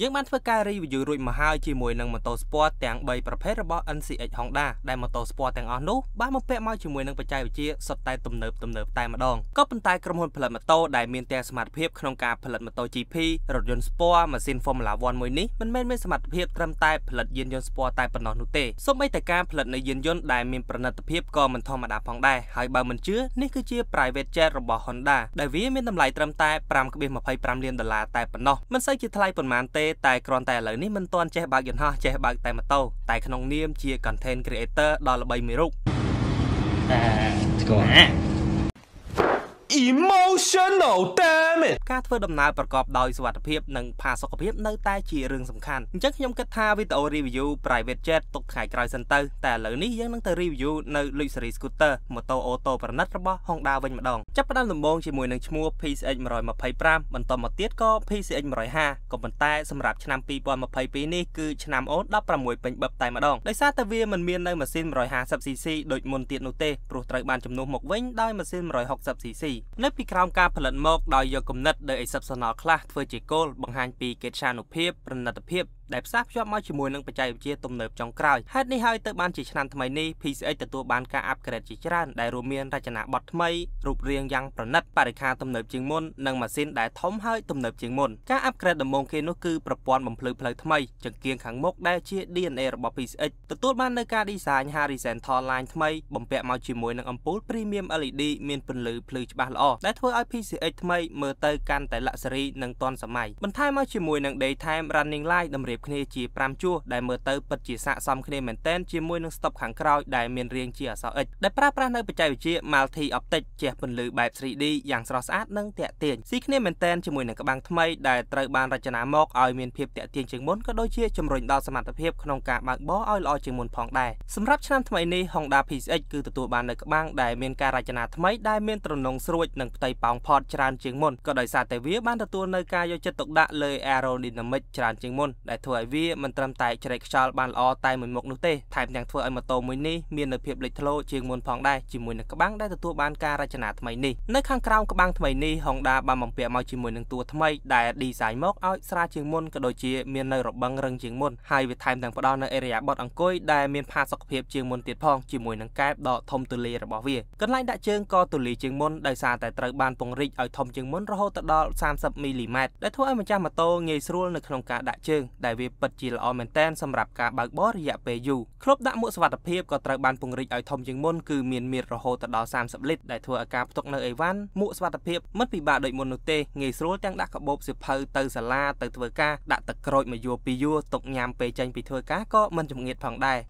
យើងបានធ្វើការ review រួចមកហើយជាមួយនឹងម៉ូតូ Sport ទាំង3ប្រភេទរបស់ NCX Honda ដែលម៉ូតូ Sport ទាំងអស់នោះបានបំពាក់មកជាមួយនឹងបច្ចេកវិទ្យាសុទ្ធតែទំនើបទំនើបតែម្ដងក៏ប៉ុន្តែក្រុមហ៊ុនផលិតម៉ូតូដែលមានទាំងសមត្ថភាពក្នុងការផលិតម៉ូតូ GP រថយន្ត Sport ម៉ាស៊ីន Formula 1មួយនេះមិនមែនមានសមត្ថភាពត្រឹមតែផលិតយានយន្ត Sport តែប៉ុណ្ណោះនោះទេសូម្បីតែការផលិតនៅយានយន្តដែលមានប្រណិតភាពក៏មិនធម្មតាផងដែរហើយបើមិនជឿនេះគឺជា private jet របស់ Honda ដែលវាមានតម្លៃត្រឹមតែ5.25លានដុល្លារតែប៉ុណ្ណោះមិនសូវជាថ្លៃប៉ុន្មានទេទេតែគ្រាន់តែឥឡូវនេះមិនទាន់ចេះបើកយន្តហោះចេះបើកតែម៉ូតូ តែក្នុងនាមជា content creator ដ៏ល្បីមួយរូបតែស្គាល់ emotional damn it ការធ្វើដំណើរប្រកបដោយសុវត្ថិភាពនិងផាសុកភាពនៅតែជារឿងសំខាន់អញ្ចឹងខ្ញុំគិតថាវីដេអូ review private jet ទុកថ្ងៃក្រោយសិនទៅតែឥឡូវនេះយើងនឹងទៅ review នៅ luxury scooter ម៉ូតូអូតូប្រណិតរបស់ Honda វិញម្ដងចាប់ផ្ដើមដំបូងជាមួយនឹងឈ្មោះ PCX 125បន្តមកទៀតក៏ PCX 150ក៏ប៉ុន្តែសម្រាប់ឆ្នាំ2022នេះគឺឆ្នាំអូន16ពេញបឹបតែម្ដងដោយសារតែវាមិនមាននៅម៉ាស៊ីន 150cc ដូចមុនទៀតនោះទេព្រោះត្រូវបានជំនួសមកវិញដោយម៉ាស៊ីន 160cc នៅពីក្រោមការផលិតមកដោយយកគំនិតដោយអេសិបសណលខ្លះធ្វើជាគោលបង្ហាញពីកិត្យានុភាពប្រណិតភាពដែលផ្សារភ្ជាប់មកជាមួយនឹងបច្ចេកវិទ្យាទំនើបចុងក្រោយហេតុនេះហើយទើបបានជាឆ្នាំថ្មីនេះ PCX ទទួលបានការអាប់ក្រេតជាច្រើនដែលរួមមានរចនាបថថ្មីរូបរាងយ៉ាងប្រណិតបរិខាទំនើបជាងមុននិងម៉ាស៊ីនដែលធំហើយទំនើបជាងមុនការអាប់ក្រេតដំបូងគេនោះគឺប្រព័ន្ធបំភ្លឺផ្លូវថ្មីចង្កៀងខាងមុខដែលជា DNA របស់ PCX ទទួលបាននៅការ design horizontal line ថ្មីបំពាក់មកជាមួយនឹងអំពូល Premium LED មានពន្លឺភ្លឺច្បាស់ល្អដែលធ្វើឲ្យ PCX ថ្មីមើលទៅកាន់តែ luxury និងទាន់សម័យបន្ថែមមកជាមួយនឹង daytime running light តម្រៀបគ្នាជា5ជួរដែលមើលទៅពិតជាស័ក្តិសមគ្នាមែនទែនជាមួយនឹងស្តុបខាងក្រោយដែលមានរាងជាអក្សរ X ដែលប្រើប្រាស់នៅបច្ចេកវិទ្យា Multi Optic ជះពន្លឺបែប 3D យ៉ាងស្រស់ស្អាតនិងទាក់ទាញស៊ីគ្នាមែនទែនជាមួយនឹងក្បាំងថ្មីដែលត្រូវបានរចនាមកឲ្យមានភាពទាក់ទាញជាងមុនក៏ដូចជាជំរុញដល់សមត្ថភាពក្នុងការបើកបរឲ្យល្អជាងមុនផងដែរសម្រាប់ឆ្នាំថ្មីនេះ Honda PCX គឺទទួលបាននៅក្បាំងដែលមានការរចនាថ្មីដែលមានទ្រនងស្រួចនិងផ្ទៃប៉ោងផតច្រើនជាងមុនក៏ដោយសារតែវាបានទទួលនៅការយកចិត្តទុកដាក់លើ aerodynamic ច្រើនជាងមុនដែលធ្វើឲ្យវាមិនត្រឹមតែជ្រែកខ្យល់បានល្អតែមួយមុខនោះទេថែមទាំងធ្វើឲ្យម៉ូតូមួយនេះមាននៅភាពលេចធ្លោជាងមុនផងដែរជាមួយនឹងក្បាំងដែលទទួលបានការរចនាថ្មីនេះនៅខាងក្រោមក្បាំងថ្មីនេះ Honda បានបំពាក់មកជាមួយនឹងតួថ្មីដែល design មកឲ្យស្រាលជាងមុនក៏ដូចជាមាននៅរបឹងរឹងជាងមុនហើយវាថែមទាំងផ្ដល់នៅអេរីយ៉ាបតអង្គុយដែលមានផាសុកភាពជាងមុនទៀតផងជាមួយនឹងកែបដកធំទូលាយរបស់វាកន្លែងដាក់ជើងក៏ទូលាយជាងមុនដោយសារតែត្រូវបានពង្រីកឲ្យធំជាងមុនរហូតដល់30មីលីម៉ែត្រដែលធ្វើឲ្យម្ចាស់ម៉ូតូងាយស្រួលនៅក្នុងការដាក់ជើងដែលដែលវាពិតជាល្អមែនតែនសម្រាប់ការបើកបររយៈពេលយូរគ្របដាក់មួកសុវត្ថិភាពក៏ត្រូវបានពង្រីកឲ្យធំជាងមុនគឺមានមាត្ររហូតដល់30លីត្រដែលធ្វើឲ្យការផ្ទុកនៅអីវ៉ាន់មួកសុវត្ថិភាពមិនពិបាកដូចមុននោះទេងាយស្រួលទាំងដាក់កាបូបសៀវភៅទៅសាលាទៅធ្វើការដាក់ទឹកក្រូចមួយយួរពីរយួរទុកញ៉ាំពេលចេញពីធ្វើការក៏មិនចម្ងៀតផងដែរ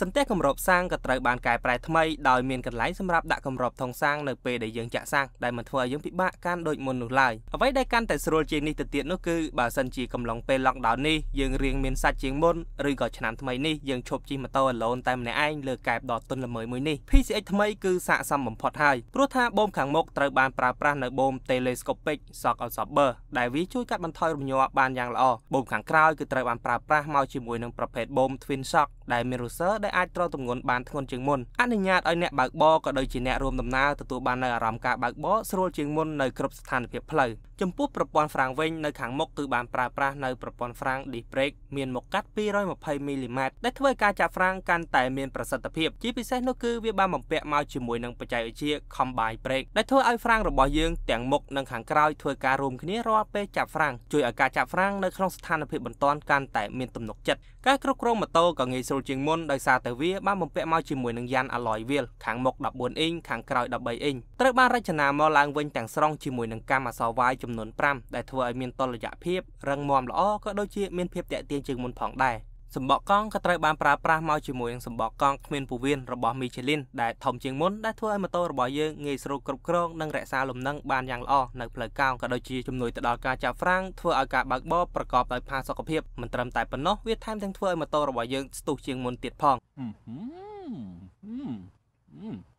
សន្ទះគម្របសាំងក៏ត្រូវបានកែប្រែថ្មីដោយមានកន្លែងសម្រាប់ដាក់គម្របធុងសាំងនៅពេលដែលយើងចាក់សាំងដែលមិនធ្វើឲ្យយើងពិបាកកាន់ដូចមុននោះឡើយអ្វីដែលកាន់តែស្រួលជាងនេះទៅទៀតនោះគឺបើសិនជាកំឡុងពេល lockdown នេះយើងរៀងមានសាច់ជាងមុនឬក៏ឆ្នាំថ្មីនេះយើងឈប់ជិះម៉ូតូ alone តែម្នាក់ឯងលើកែបដ៏ទន់ល្មើយមួយនេះ PCX ថ្មីគឺស័ក្តិសមបំផុតហើយព្រោះថាបូមខាងមុខត្រូវបានប្រើប្រាស់នៅបូម telescopic shock absorber ដែលវាជួយកាត់បន្ថយរំញ័របានយ៉ាងល្អបូមខាងក្រោយគឺត្រូវបានប្រើប្រាស់មកជាមួយនឹងប្រភេទបូម twin shock ដែលមានរសើរដែលអាចទ្រទម្ងន់បានធ្ងន់ជាងមុនអនុញ្ញាតឲ្យអ្នកបើកបរក៏ដូចជាអ្នករួមដំណើរទទួលបាននូវអារម្មណ៍ការបើកបរស្រួលជាងមុននៅគ្រប់ស្ថានភាពផ្លូវចំពោះប្រព័ន្ធហ្វ្រាំងវិញនៅខាងមុខគឺបានប្រើប្រាស់នៅប្រព័ន្ធហ្វ្រាំង disc brake មានមុខកាត់220មីលីម៉ែត្រដែលធ្វើឲ្យការចាប់ហ្វ្រាំងកាន់តែមានប្រសិទ្ធភាពជាពិសេសនោះគឺវាបានបំពាក់មកជាមួយនឹងបច្ចេកវិទ្យា combine brake ដែលធ្វើឲ្យហ្វ្រាំងរបស់យើងទាំងមុខនិងខាងក្រោយធ្វើការរួមគ្នារាល់ពេលចាប់ហ្វ្រាំងជួយឲ្យការចាប់ហ្វ្រាំងនៅក្នុងស្ថានភាពបន្ទាន់កាន់តែមានទំនុកចិត្តការគ្រប់គ្រងម៉ូតូក៏ងាយស្រួលជាងមុនដោយសារតែវាបានបំពាក់មកជាមួយនឹងយ៉ាន alloy wheel ខាងមុខ14អ៊ីងខាងក្រោយ13អ៊ីងត្រូវបានរចនាមកឡើងវិញទាំងស្រុងជាមួយនឹងកាំអក្សរ Y ចំចំនួន5ដែលធ្វើឲ្យមានតុល្យភាពរឹងមាំល្អក៏ដូចជាមានភាពតាក់ទាញជាងមុនផងដែរសម្បកកង់ក៏ត្រូវបានប្រើប្រាស់មកជាមួយនឹងសម្បកកង់គ្មានពោះវៀនរបស់ Michelin ដែលធំជាងមុនដែលធ្វើឲ្យម៉ូតូរបស់យើងងាយស្រួលគ្រប់គ្រងនិងរក្សាលំនឹងបានយ៉ាងល្អនៅផ្លូវកោងក៏ដូចជាជំនួយទៅដល់ការចាប់ហ្វ្រាំងធ្វើឲ្យការបើកបបប្រកបដោយផាសុកភាពមិនត្រឹមតែប៉ុណ្ណោះវាថែមទាំងធ្វើឲ្យម៉ូតូរបស់យើងស្ទុះជាងមុនទៀតផង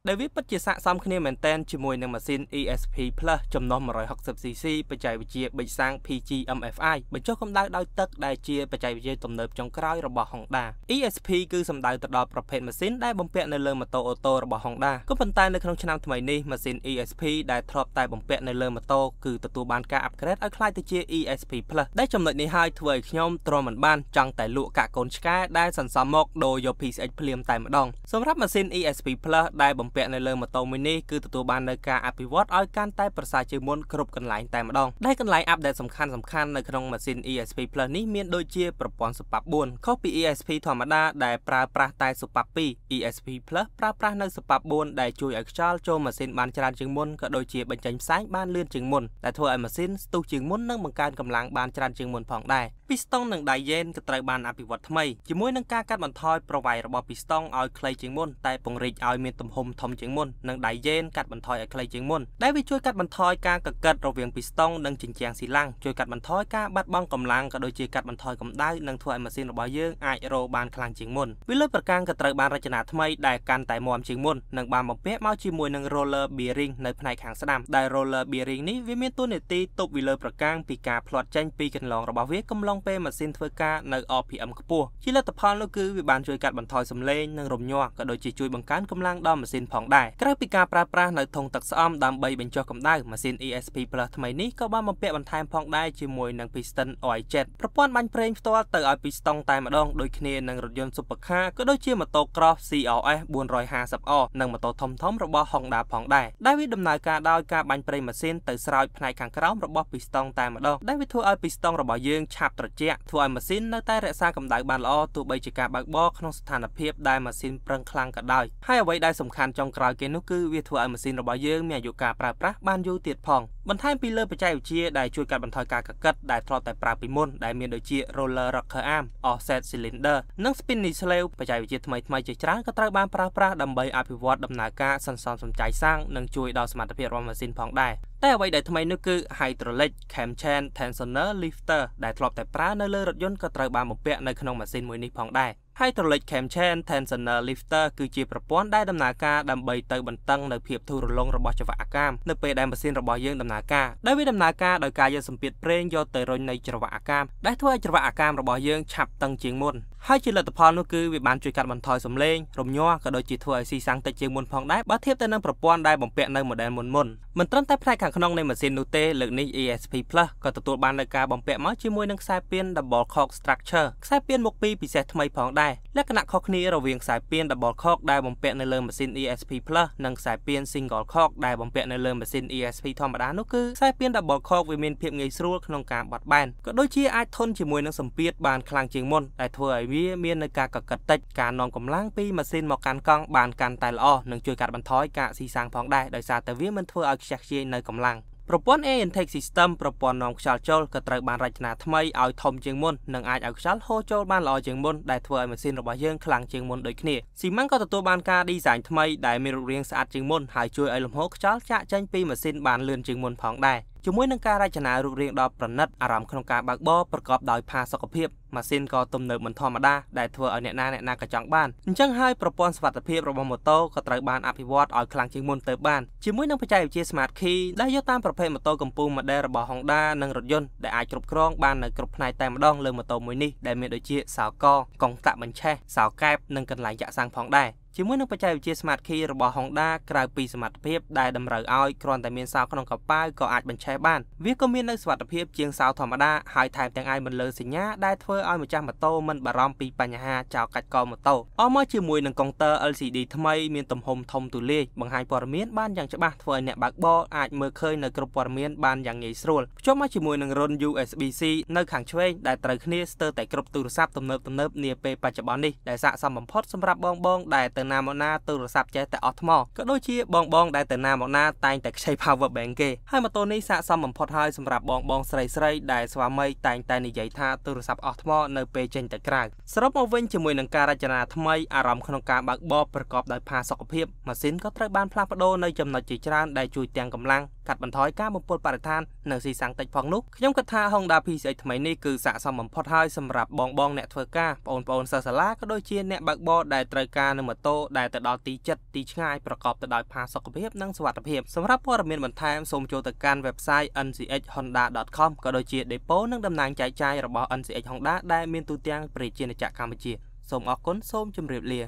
ដែលវាពិតជាស័ក្តិសមគ្នាមែនទែនជាមួយនឹងម៉ាស៊ីន ESP Plus ចំណុះ 160cc បច្ចេកវិទ្យាបិចសាំង PGMFI បញ្ចុះកម្ដៅដោយទឹកដែលជាបច្ចេកវិទ្យាទំនើបចុងក្រោយរបស់ Honda ESP គឺសំដៅទៅដល់ប្រភេទម៉ាស៊ីនដែលបំពាក់នៅលើម៉ូតូអូតូរបស់ Honda ក៏ប៉ុន្តែនៅក្នុងឆ្នាំថ្មីនេះម៉ាស៊ីន ESP ដែលធ្លាប់តែបំពាក់នៅលើម៉ូតូគឺទទួលបានការ upgrade ឲ្យคล้ายទៅជា ESP Plus ដែលចំណុចនេះហើយធ្វើឲ្យខ្ញុំទ្រាំមិនបាន ចង់តែលក់កាក់កូនឆ្កែដែលសន្សំមកដូរយក PCX ភ្លាម តែម្ដង សម្រាប់ម៉ាស៊ីន ESP Plus ដែលបំពាក់នៅលើម៉ូតូមួយនេះគឺទទួលបាននៅការអភិវឌ្ឍឲ្យកាន់តែប្រសើរជាងមុនគ្រប់កន្លែងតែម្ដងដែលកន្លែងអាប់ដេតសំខាន់សំខាន់នៅក្នុងម៉ាស៊ីន ESP Plus នេះមានដូចជាប្រព័ន្ធ SPAP 4ខុសពី ESP ធម្មតាដែលប្រើប្រាស់តែ SPAP 2 ESP Plus ប្រើប្រាស់នៅ SPAP 4ដែលជួយឲ្យខ្យល់ចូលម៉ាស៊ីនបានច្រើនជាងមុនក៏ដូចជាបញ្ចេញផ្សែងបានលឿនជាងមុនដែលធ្វើឲ្យម៉ាស៊ីនស្ទុះជាងមុននិងបង្កើនកម្លាំងបានច្រើនជាងមុនផងដែរពីស្តង់និងដៃយេនក៏ត្រូវបានអភិវឌ្ឍថ្មីជាមួយនឹងការកាត់បន្ថយប្រវែងរបស់ពីស្តង់ឲ្យខ្លីជាងមុនតែពង្រីកឲ្យមានទំហំធធំជាងមុននិងដៃយេនកាត់បន្ថយឲ្យខ្លីជាងមុនដែលវាជួយកាត់បន្ថយការកកិតរវាងពីស្តុងនិងជញ្ជាំងស៊ីឡាំងជួយកាត់បន្ថយការបាត់បង់កម្លាំងក៏ដូចជាកាត់បន្ថយកម្ដៅនិងធ្វើឲ្យម៉ាស៊ីនរបស់យើងអាចរោបានខ្លាំងជាងមុនវាលើប្រកាំងក៏ត្រូវបានរចនាថ្មីដែលកាន់តែមាំជាងមុននិងបានបំពាក់មកជាមួយនឹង roller bearing នៅផ្នែកខាងស្ដាំដែល roller bearing នេះវាមានតួនាទីទប់វាលើប្រកាំងពីការផ្លាត់ចេញពីកន្លងរបស់វាកំឡុងពេលម៉ាស៊ីនធ្វើការនៅ RPM ខ្ពស់ជាលទ្ធផលនោះគឺវាបានជួយកាត់បន្ថយសំឡេងនិងរំញាស់ក៏ដូចជាជួយបង្កើនកម្លាំងដល់ម៉ាស៊ីនផងដែរក្រៅពីការប្រើប្រាស់នៅធុងទឹកស្អំដើម្បីបញ្ចុះកម្ដៅម៉ាស៊ីន ESP Plus ថ្មីនេះក៏បានបំពាក់បន្ថែមផងដែរជាមួយនឹង Piston OI7 ប្រព័ន្ធបាញ់ប្រេងផ្ទាល់ទៅឲ្យពីស្តង់តែម្ដងដូចគ្នានឹងរថយន្ត Supercar ក៏ដូចជាម៉ូតូ Cross CRS 450R និងម៉ូតូធំៗរបស់ Honda ផងដែរដែលវាដំណើរការដោយការបាញ់ប្រេងម៉ាស៊ីនទៅស្រោចផ្នែកខាងក្រោមរបស់ពីស្តង់តែម្ដងដែលវាធ្វើឲ្យពីស្តង់របស់យើងឆាប់ត្រជាក់ធ្វើឲ្យម៉ាស៊ីននៅតែរក្សាកម្ដៅបានល្អទោះបីជាការបើកបរក្នុងស្ថានភាពដែលម៉ាស៊ីនប្រឹងខ្លាំងក៏ដោយហើយអ្វីដែលសំខាន់ចុងក្រោយគេនោះគឺវាធ្វើឲ្យម៉ាស៊ីនរបស់យើងមានអាយុកាលប្រើប្រាស់បានយូរទៀតផងបន្ថែមពីលើបច្ចេកវិទ្យាដែលជួយកាត់បន្ថយការកកិតដែលធ្លាប់តែប្រើពីមុនដែលមានដូចជា roller rocker arm offset cylinder និង spinning sleeve បច្ចេកវិទ្យាថ្មីថ្មីជាច្រើនក៏ត្រូវបានប្រើប្រាស់ដើម្បីអភិវឌ្ឍដំណើរការសន្សំសំចៃសាំងនិងជួយដល់សមត្ថភាពរបស់ម៉ាស៊ីនផងដែរតែអ្វីដែលថ្មីនោះគឺ hydraulic cam chain tensioner lifter ដែលធ្លាប់តែប្រើនៅលើរថយន្តក៏ត្រូវបានបំពាក់នៅក្នុងម៉ាស៊ីនមួយនេះផងដែរ Hydraulic Camshaft Tensioner Lifter គឺជាប្រព័ន្ធដែលដំណើរការដើម្បីទៅបន្តឹងនៅភាពធូររលុងរបស់ចក្រវាក់អាកាមនៅពេលដែលម៉ាស៊ីនរបស់យើងដំណើរការដោយវាដំណើរការដោយការយកសម្ពាធប្រេងយកទៅរុញនៃចក្រវាក់អាកាមដែលធ្វើឲ្យចក្រវាក់អាកាមរបស់យើងឆាប់តឹងជាងមុន។ហើយជាលទ្ធផលនោះគឺវាបានជួយកាត់បន្ថយសំឡេងរំញ័រក៏ដូចជាធ្វើឲ្យស៊ីសាំងតិចជាងមុនផងដែរបើធៀបទៅនឹងប្រព័ន្ធដែលបំពាក់នៅ model មុនមុនមិនត្រឹមតែផ្នែកខាងក្នុងនៃម៉ាស៊ីននោះទេលើកនេះ ESP Plus ក៏ទទួលបានលើការបំពាក់មកជាមួយនឹងខ្សែពៀន double cock structure ខ្សែពៀនមុខពីរពិសេសថ្មីផងដែរលក្ខណៈខុសគ្នារវាងខ្សែពៀន double cock ដែលបំពាក់នៅលើម៉ាស៊ីន ESP Plus និងខ្សែពៀន single cock ដែលបំពាក់នៅលើម៉ាស៊ីន ESP ធម្មតានោះគឺខ្សែពៀន double cock វាមានភាពងាយស្រួលក្នុងការបត់បែនក៏ដូចជាអាចធន់ជាមួយនឹងសម្ពាធបានខ្លាំងជាងមុនដែលធ្វើឲ្យវាមាននៅការកកិតតិចការនាំកម្លាំងពីម៉ាស៊ីនមកកាន់កង់បានកាន់តែល្អនិងជួយកាត់បន្ថយការស៊ីសាំងផងដែរដោយសារតែវាមិនធ្វើឲ្យខ្ជះខ្ជាយនៅកម្លាំងប្រព័ន្ធ air intake system ប្រព័ន្ធនាំខ្យល់ចូលក៏ត្រូវបានរចនាថ្មីឲ្យធំជាងមុននិងអាចឲ្យខ្យល់ហូរចូលបានល្អជាងមុនដែលធ្វើឲ្យម៉ាស៊ីនរបស់យើងខ្លាំងជាងមុនដូចគ្នាស៊ីម៉ាំងក៏ទទួលបានការ design ថ្មីដែលមានរូបរាងស្អាតជាងមុនហើយជួយឲ្យលំហូរខ្យល់ចាក់ចេញពីម៉ាស៊ីនបានលឿនជាងមុនផងដែរជាមួយនឹងការរចនារូបរាងដ៏ប្រណិតអារម្មណ៍ក្នុងការបើកបរប្រកបដោយផាសុកភាពម៉ាស៊ីនក៏ទំនើបមិនធម្មតាដែលធ្វើឲ្យអ្នកណាអ្នកណាក៏ចង់បានអញ្ចឹងហើយប្រព័ន្ធសុវត្ថិភាពរបស់ម៉ូតូក៏ត្រូវបានអភិវឌ្ឍឲ្យខ្លាំងជាងមុនទៅបានជាមួយនឹងបច្ចេកវិទ្យា Smart Key ដែលយកតាមប្រភេទម៉ូតូកំពូល model របស់ Honda និងរថយន្តដែលអាចគ្រប់គ្រងបាននៅគ្រប់ផ្នែកតែម្ដងលើម៉ូតូមួយនេះដែលមានដូចជាសោកកង់តាក់បញ្ឆេះសោកកែបនិងកន្លែងចាក់សាំងផងដែរជាមួយនឹងបច្ចេកវិទ្យា Smart Key របស់ Honda ក្រៅពីសមត្ថភាពដែលតម្រូវឲ្យគ្រាន់តែមានសោក្នុងកប៉ាល់ក៏អាចបញ្ឆេះបានវាក៏មាននៅសុវត្ថិភាពជាងសោធម្មតាហើយថែមទាំងអាចមិនលើសញ្ញាដែលធ្វើឲ្យម្ចាស់ម៉ូតូមិនបារម្ភពីបញ្ហាចោលកាច់កម៉ូតូអមមកជាមួយនឹងកុងទ័រ LCD ថ្មីមានទំហំធំទូលាយបង្ហាញព័ត៌មានបានយ៉ាងច្បាស់ធ្វើឲ្យអ្នកបើកបរអាចមើលឃើញនៅគ្រប់ព័ត៌មានបានយ៉ាងងាយស្រួលភ្ជាប់មកជាមួយនឹងរុន USB-C នៅខាងឆ្វេងដែលត្រូវគ្នាស្ទើរតែគ្រប់ទូរស័ព្ទទំនើបៗនាពេលបច្ចុប្បន្ននេះដែលស័ក្តិសមបំផុតសម្រាប់បងៗដែលទៅទៅណាមកណាទូរស័ព្ទចេះតែអស់ថ្មក៏ដូចជា បងបង ដែលទៅណាមកណាតែងតែខ្ចី power bank គេហើយម៉ូតូនេះស័ក្តិសមបំផុតហើយសម្រាប់បងបងស្រីស្រីដែលស្វាមីតែងតែនិយាយថាទូរស័ព្ទអស់ថ្មនៅពេលចេញទៅក្រៅសរុបមកវិញជាមួយនឹងការរចនាថ្មីអារម្មណ៍ក្នុងការបើកបបប្រកបដោយផាសុកភាពម៉ាស៊ីនក៏ត្រូវបានផ្លាស់ប្ដូរនៅចំណុចជាច្រើនដែលជួយទាំងកម្លាំងកាត់បន្ថយការបំពុលបរិស្ថាននៅស៊ីសាំងតិចផងនោះខ្ញុំគិតថា Honda PCX ថ្មីនេះគឺស័ក្តិសមបំផុតហើយសម្រាប់បងបងអ្នកធ្វើការបងប្អូនសិស្សសាលាក៏ដូចជាអ្នកបើកបរដែលត្រូវការនឹងម៉ូតូដែលទៅដល់ទីជិតទីឆ្ងាយប្រកបទៅដោយផាសុកភាពនិងសុវត្ថិភាពសម្រាប់ព័ត៌មានបន្ថែមសូមចូលទៅកាន់ website nchhonda.com ក៏ដូចជា depot និងតំណាងចែកចាយរបស់ NCH Honda ដែលមានទូទាំងប្រជាណាចក្រកម្ពុជាសូមអរគុណសូមជម្រាបលា